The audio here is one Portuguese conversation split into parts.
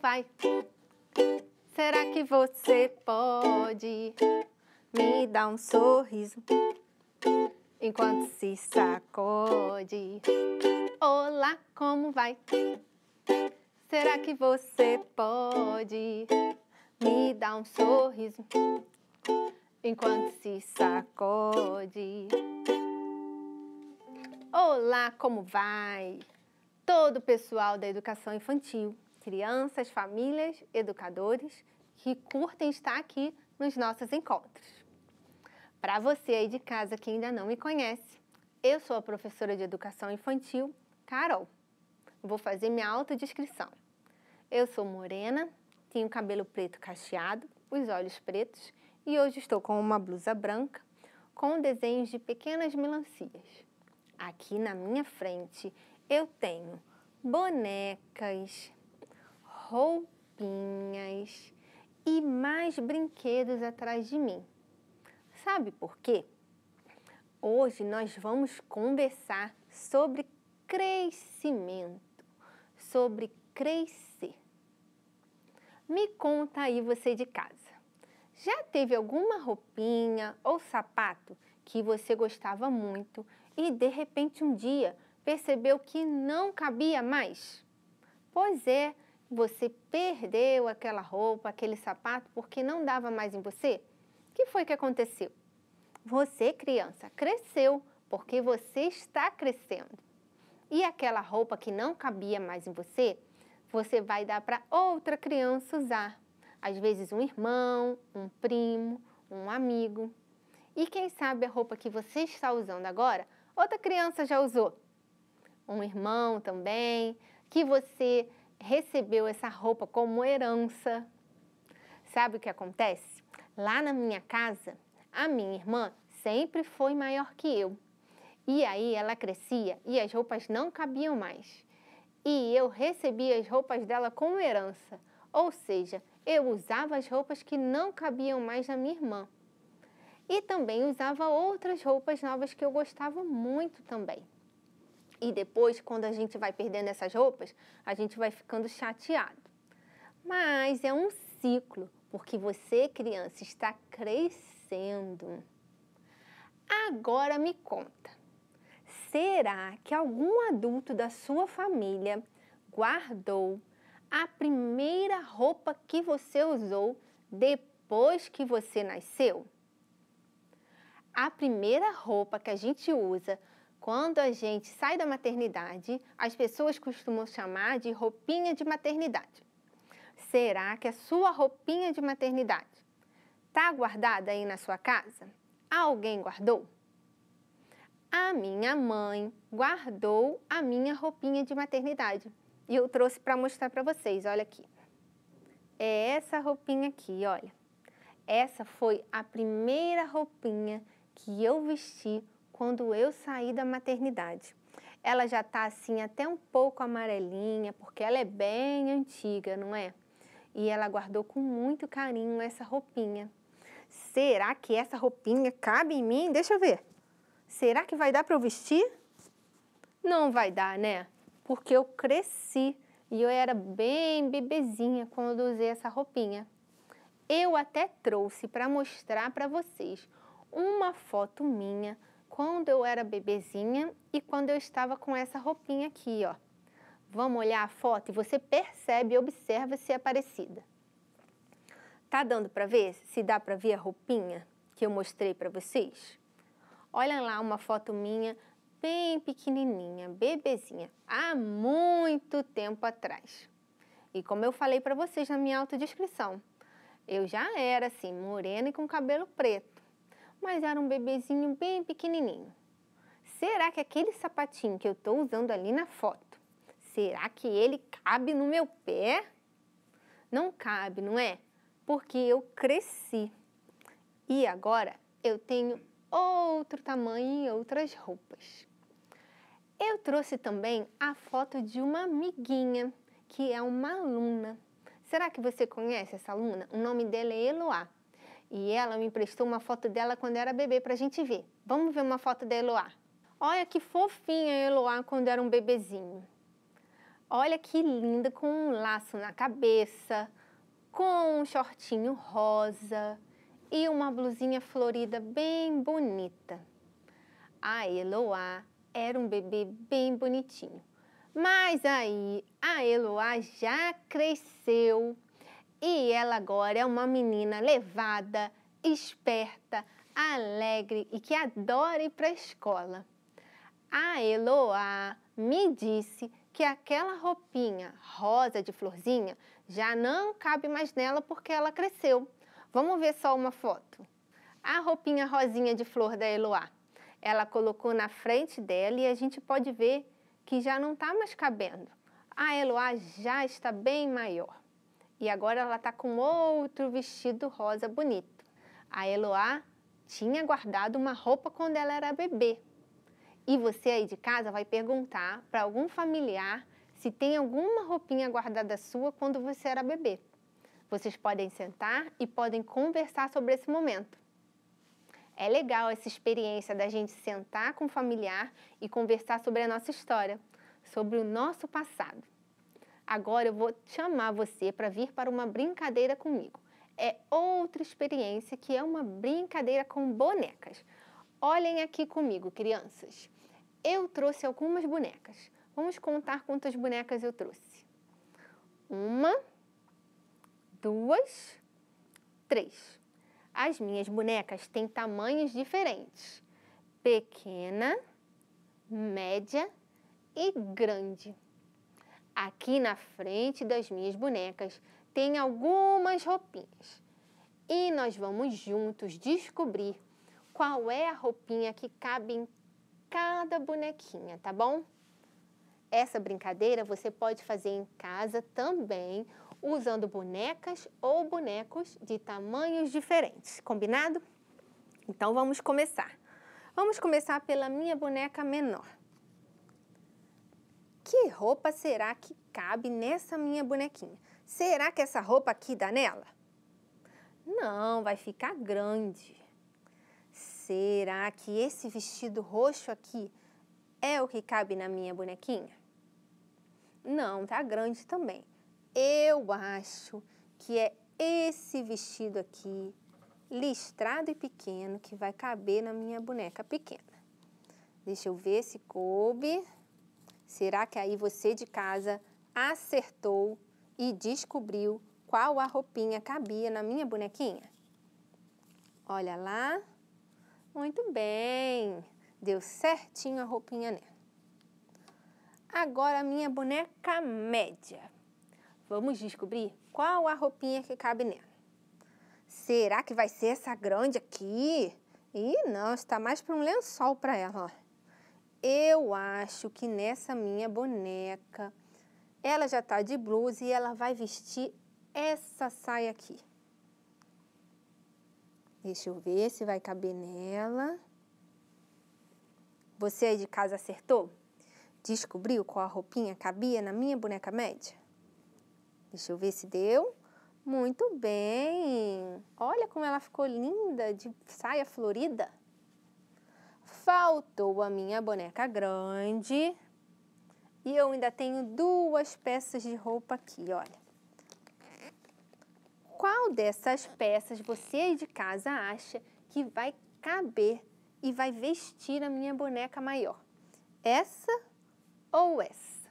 vai. Será que você pode me dar um sorriso enquanto se sacode? Olá, como vai? Será que você pode me dar um sorriso enquanto se sacode? Olá, como vai? Todo o pessoal da educação infantil crianças, famílias, educadores que curtem estar aqui nos nossos encontros. Para você aí de casa que ainda não me conhece, eu sou a professora de educação infantil, Carol. Vou fazer minha autodescrição. Eu sou morena, tenho cabelo preto cacheado, os olhos pretos e hoje estou com uma blusa branca com desenhos de pequenas melancias. Aqui na minha frente eu tenho bonecas, roupinhas e mais brinquedos atrás de mim. Sabe por quê? Hoje nós vamos conversar sobre crescimento, sobre crescer. Me conta aí você de casa. Já teve alguma roupinha ou sapato que você gostava muito e de repente um dia percebeu que não cabia mais? Pois é, você perdeu aquela roupa, aquele sapato porque não dava mais em você? O que foi que aconteceu? Você, criança, cresceu porque você está crescendo. E aquela roupa que não cabia mais em você, você vai dar para outra criança usar. Às vezes, um irmão, um primo, um amigo. E quem sabe a roupa que você está usando agora, outra criança já usou. Um irmão também, que você recebeu essa roupa como herança, sabe o que acontece? Lá na minha casa, a minha irmã sempre foi maior que eu. E aí ela crescia e as roupas não cabiam mais. E eu recebia as roupas dela como herança, ou seja, eu usava as roupas que não cabiam mais na minha irmã. E também usava outras roupas novas que eu gostava muito também. E depois, quando a gente vai perdendo essas roupas, a gente vai ficando chateado. Mas é um ciclo, porque você, criança, está crescendo. Agora me conta, será que algum adulto da sua família guardou a primeira roupa que você usou depois que você nasceu? A primeira roupa que a gente usa quando a gente sai da maternidade, as pessoas costumam chamar de roupinha de maternidade. Será que a é sua roupinha de maternidade está guardada aí na sua casa? Alguém guardou? A minha mãe guardou a minha roupinha de maternidade e eu trouxe para mostrar para vocês. Olha aqui. É essa roupinha aqui, olha. Essa foi a primeira roupinha que eu vesti quando eu saí da maternidade. Ela já está assim até um pouco amarelinha, porque ela é bem antiga, não é? E ela guardou com muito carinho essa roupinha. Será que essa roupinha cabe em mim? Deixa eu ver. Será que vai dar para eu vestir? Não vai dar, né? Porque eu cresci e eu era bem bebezinha quando usei essa roupinha. Eu até trouxe para mostrar para vocês uma foto minha quando eu era bebezinha e quando eu estava com essa roupinha aqui, ó. Vamos olhar a foto e você percebe e observa se é parecida. Tá dando para ver se dá para ver a roupinha que eu mostrei para vocês? Olha lá uma foto minha bem pequenininha, bebezinha, há muito tempo atrás. E como eu falei para vocês na minha autodescrição, eu já era assim, morena e com cabelo preto mas era um bebezinho bem pequenininho. Será que aquele sapatinho que eu estou usando ali na foto, será que ele cabe no meu pé? Não cabe, não é? Porque eu cresci. E agora eu tenho outro tamanho e outras roupas. Eu trouxe também a foto de uma amiguinha, que é uma aluna. Será que você conhece essa aluna? O nome dela é Eloá. E ela me emprestou uma foto dela quando era bebê para a gente ver. Vamos ver uma foto da Eloá. Olha que fofinha a Eloá quando era um bebezinho. Olha que linda com um laço na cabeça, com um shortinho rosa e uma blusinha florida bem bonita. A Eloá era um bebê bem bonitinho. Mas aí a Eloá já cresceu e ela agora é uma menina levada, esperta, alegre e que adora ir para a escola. A Eloá me disse que aquela roupinha rosa de florzinha já não cabe mais nela porque ela cresceu. Vamos ver só uma foto. A roupinha rosinha de flor da Eloá. Ela colocou na frente dela e a gente pode ver que já não está mais cabendo. A Eloá já está bem maior. E agora ela está com outro vestido rosa bonito. A Eloá tinha guardado uma roupa quando ela era bebê. E você aí de casa vai perguntar para algum familiar se tem alguma roupinha guardada sua quando você era bebê. Vocês podem sentar e podem conversar sobre esse momento. É legal essa experiência da gente sentar com o familiar e conversar sobre a nossa história, sobre o nosso passado. Agora eu vou chamar você para vir para uma brincadeira comigo. É outra experiência que é uma brincadeira com bonecas. Olhem aqui comigo, crianças. Eu trouxe algumas bonecas. Vamos contar quantas bonecas eu trouxe. Uma, duas, três. As minhas bonecas têm tamanhos diferentes: pequena, média e grande. Aqui na frente das minhas bonecas tem algumas roupinhas e nós vamos juntos descobrir qual é a roupinha que cabe em cada bonequinha, tá bom? Essa brincadeira você pode fazer em casa também, usando bonecas ou bonecos de tamanhos diferentes, combinado? Então vamos começar. Vamos começar pela minha boneca menor que roupa será que cabe nessa minha bonequinha? Será que essa roupa aqui dá nela? Não, vai ficar grande. Será que esse vestido roxo aqui é o que cabe na minha bonequinha? Não, tá grande também. Eu acho que é esse vestido aqui, listrado e pequeno, que vai caber na minha boneca pequena. Deixa eu ver se coube. Será que aí você de casa acertou e descobriu qual a roupinha cabia na minha bonequinha? Olha lá. Muito bem. Deu certinho a roupinha nela. Agora a minha boneca média. Vamos descobrir qual a roupinha que cabe nela. Será que vai ser essa grande aqui? Ih, não, está mais para um lençol para ela. Ó. Eu acho que nessa minha boneca, ela já está de blusa e ela vai vestir essa saia aqui. Deixa eu ver se vai caber nela. Você aí de casa acertou? Descobriu qual a roupinha cabia na minha boneca média? Deixa eu ver se deu. Muito bem! Olha como ela ficou linda de saia florida. Faltou a minha boneca grande. E eu ainda tenho duas peças de roupa aqui, olha. Qual dessas peças você aí de casa acha que vai caber e vai vestir a minha boneca maior? Essa ou essa?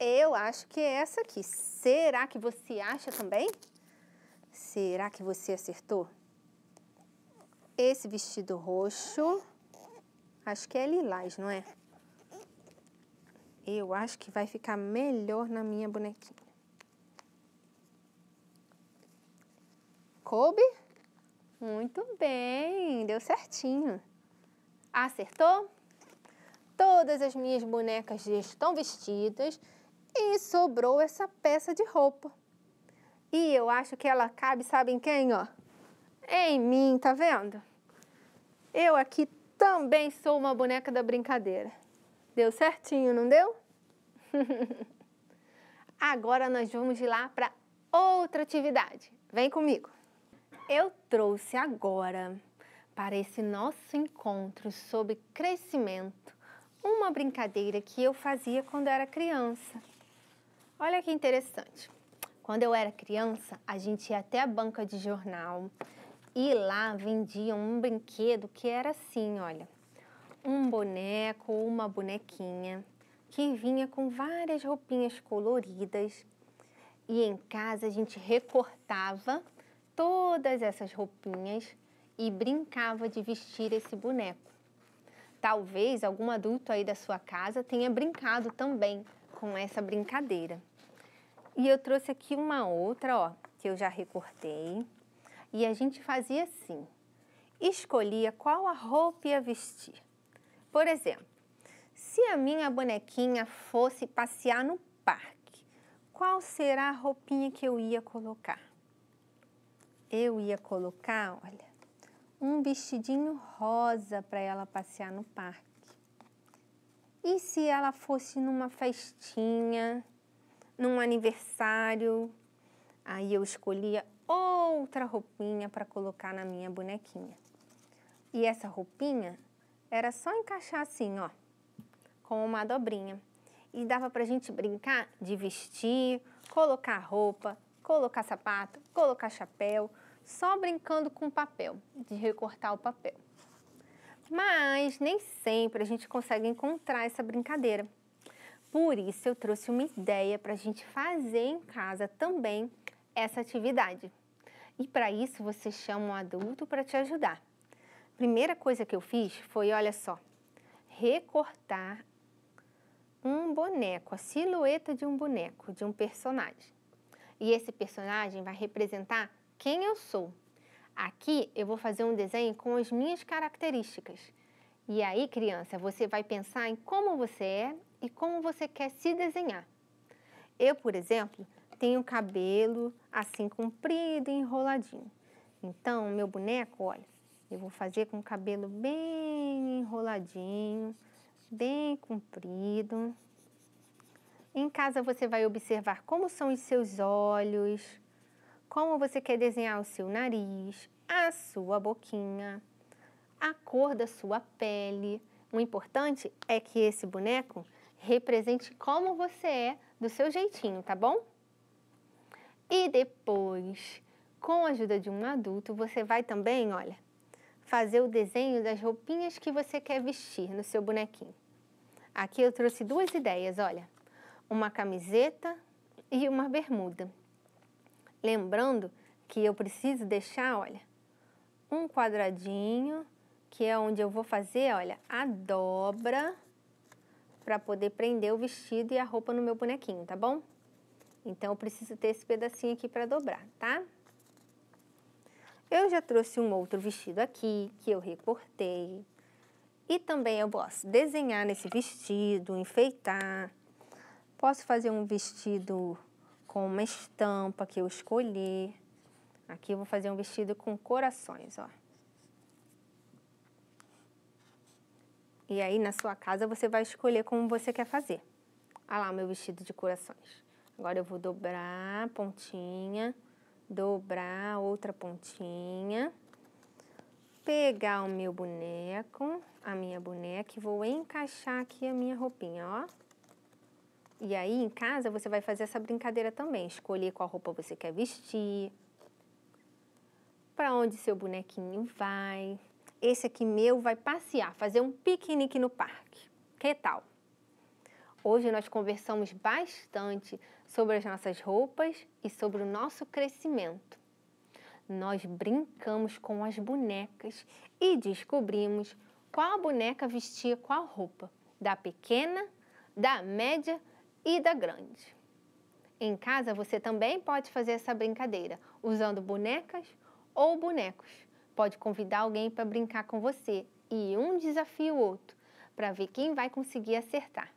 Eu acho que é essa aqui. Será que você acha também? Será que você acertou? esse vestido roxo. Acho que é lilás, não é? Eu acho que vai ficar melhor na minha bonequinha. Coube? Muito bem, deu certinho. Acertou? Todas as minhas bonecas já estão vestidas e sobrou essa peça de roupa. E eu acho que ela cabe, sabem quem, ó? em mim, tá vendo? Eu aqui também sou uma boneca da brincadeira. Deu certinho, não deu? Agora nós vamos ir lá para outra atividade. Vem comigo. Eu trouxe agora para esse nosso encontro sobre crescimento uma brincadeira que eu fazia quando era criança. Olha que interessante. Quando eu era criança, a gente ia até a banca de jornal, e lá vendiam um brinquedo que era assim, olha, um boneco ou uma bonequinha que vinha com várias roupinhas coloridas. E em casa a gente recortava todas essas roupinhas e brincava de vestir esse boneco. Talvez algum adulto aí da sua casa tenha brincado também com essa brincadeira. E eu trouxe aqui uma outra, ó, que eu já recortei. E a gente fazia assim: escolhia qual a roupa ia vestir. Por exemplo, se a minha bonequinha fosse passear no parque, qual será a roupinha que eu ia colocar? Eu ia colocar, olha, um vestidinho rosa para ela passear no parque. E se ela fosse numa festinha, num aniversário, Aí eu escolhia outra roupinha para colocar na minha bonequinha. E essa roupinha era só encaixar assim, ó, com uma dobrinha. E dava para a gente brincar de vestir, colocar roupa, colocar sapato, colocar chapéu, só brincando com papel, de recortar o papel. Mas nem sempre a gente consegue encontrar essa brincadeira. Por isso eu trouxe uma ideia para a gente fazer em casa também essa atividade. E para isso você chama um adulto para te ajudar. Primeira coisa que eu fiz foi, olha só, recortar um boneco, a silhueta de um boneco, de um personagem. E esse personagem vai representar quem eu sou. Aqui eu vou fazer um desenho com as minhas características. E aí, criança, você vai pensar em como você é e como você quer se desenhar. Eu, por exemplo, tem o cabelo assim comprido, enroladinho. Então, meu boneco, olha, eu vou fazer com o cabelo bem enroladinho, bem comprido. Em casa você vai observar como são os seus olhos, como você quer desenhar o seu nariz, a sua boquinha, a cor da sua pele. O importante é que esse boneco represente como você é do seu jeitinho, tá bom? E depois, com a ajuda de um adulto, você vai também, olha, fazer o desenho das roupinhas que você quer vestir no seu bonequinho. Aqui eu trouxe duas ideias, olha, uma camiseta e uma bermuda. Lembrando que eu preciso deixar, olha, um quadradinho, que é onde eu vou fazer, olha, a dobra para poder prender o vestido e a roupa no meu bonequinho, tá bom? Então, eu preciso ter esse pedacinho aqui para dobrar, tá? Eu já trouxe um outro vestido aqui, que eu recortei. E também eu posso desenhar nesse vestido, enfeitar. Posso fazer um vestido com uma estampa que eu escolhi. Aqui eu vou fazer um vestido com corações, ó. E aí, na sua casa, você vai escolher como você quer fazer. Olha lá o meu vestido de corações. Agora eu vou dobrar pontinha, dobrar outra pontinha, pegar o meu boneco, a minha boneca e vou encaixar aqui a minha roupinha, ó. E aí, em casa, você vai fazer essa brincadeira também, escolher qual roupa você quer vestir, para onde seu bonequinho vai. Esse aqui meu vai passear, fazer um piquenique no parque. Que tal? Hoje nós conversamos bastante sobre as nossas roupas e sobre o nosso crescimento. Nós brincamos com as bonecas e descobrimos qual boneca vestia qual roupa, da pequena, da média e da grande. Em casa você também pode fazer essa brincadeira usando bonecas ou bonecos. Pode convidar alguém para brincar com você e um desafia o outro para ver quem vai conseguir acertar.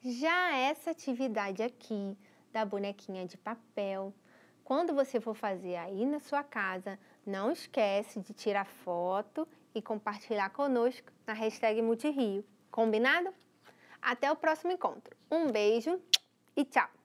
Já essa atividade aqui da bonequinha de papel, quando você for fazer aí na sua casa, não esquece de tirar foto e compartilhar conosco na hashtag Multirio. Combinado? Até o próximo encontro. Um beijo e tchau!